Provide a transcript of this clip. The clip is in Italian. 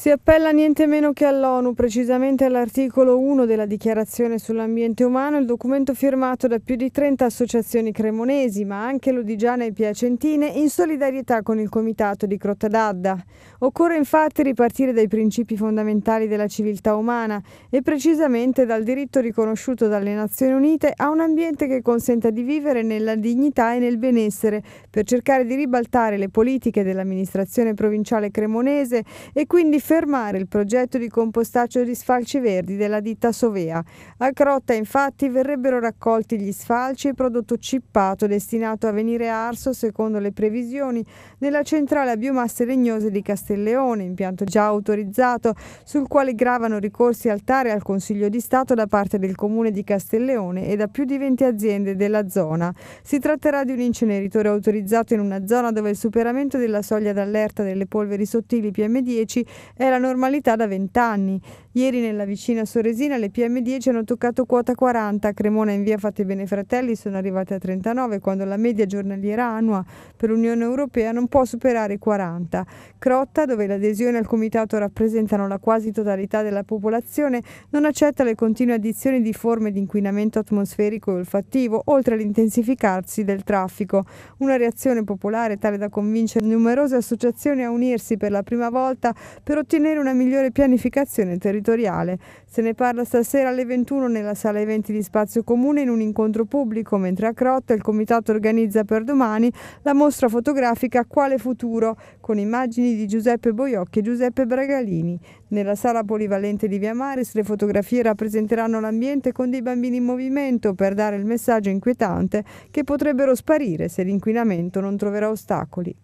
Si appella niente meno che all'ONU, precisamente all'articolo 1 della Dichiarazione sull'ambiente umano, il documento firmato da più di 30 associazioni cremonesi, ma anche lodigiane e piacentine, in solidarietà con il Comitato di Crotta d'Adda. Occorre infatti ripartire dai principi fondamentali della civiltà umana e precisamente dal diritto riconosciuto dalle Nazioni Unite a un ambiente che consenta di vivere nella dignità e nel benessere, per cercare di ribaltare le politiche dell'amministrazione provinciale cremonese e quindi fermare il progetto di compostaggio di sfalci verdi della ditta Sovea. A Crotta infatti verrebbero raccolti gli sfalci e prodotto cippato destinato a venire arso, secondo le previsioni, nella centrale a biomasse legnose di Castelleone, impianto già autorizzato, sul quale gravano ricorsi altari al Consiglio di Stato da parte del Comune di Castelleone e da più di 20 aziende della zona. Si tratterà di un inceneritore autorizzato in una zona dove il superamento della soglia d'allerta delle polveri sottili PM10 è la normalità da vent'anni. Ieri nella vicina Soresina le PM10 hanno toccato quota 40, a Cremona in via Fate Bene Fratelli sono arrivate a 39, quando la media giornaliera annua per l'Unione Europea non può superare 40. Crotta, dove l'adesione al comitato rappresentano la quasi totalità della popolazione, non accetta le continue addizioni di forme di inquinamento atmosferico e olfattivo, oltre all'intensificarsi del traffico. Una reazione popolare tale da convincere numerose associazioni a unirsi per la prima volta per ottenere una migliore pianificazione territoriale territoriale. Se ne parla stasera alle 21 nella sala eventi di Spazio Comune in un incontro pubblico, mentre a Crotta il comitato organizza per domani la mostra fotografica Quale futuro, con immagini di Giuseppe Boiocchi e Giuseppe Bragalini. Nella sala polivalente di Via Maris le fotografie rappresenteranno l'ambiente con dei bambini in movimento per dare il messaggio inquietante che potrebbero sparire se l'inquinamento non troverà ostacoli.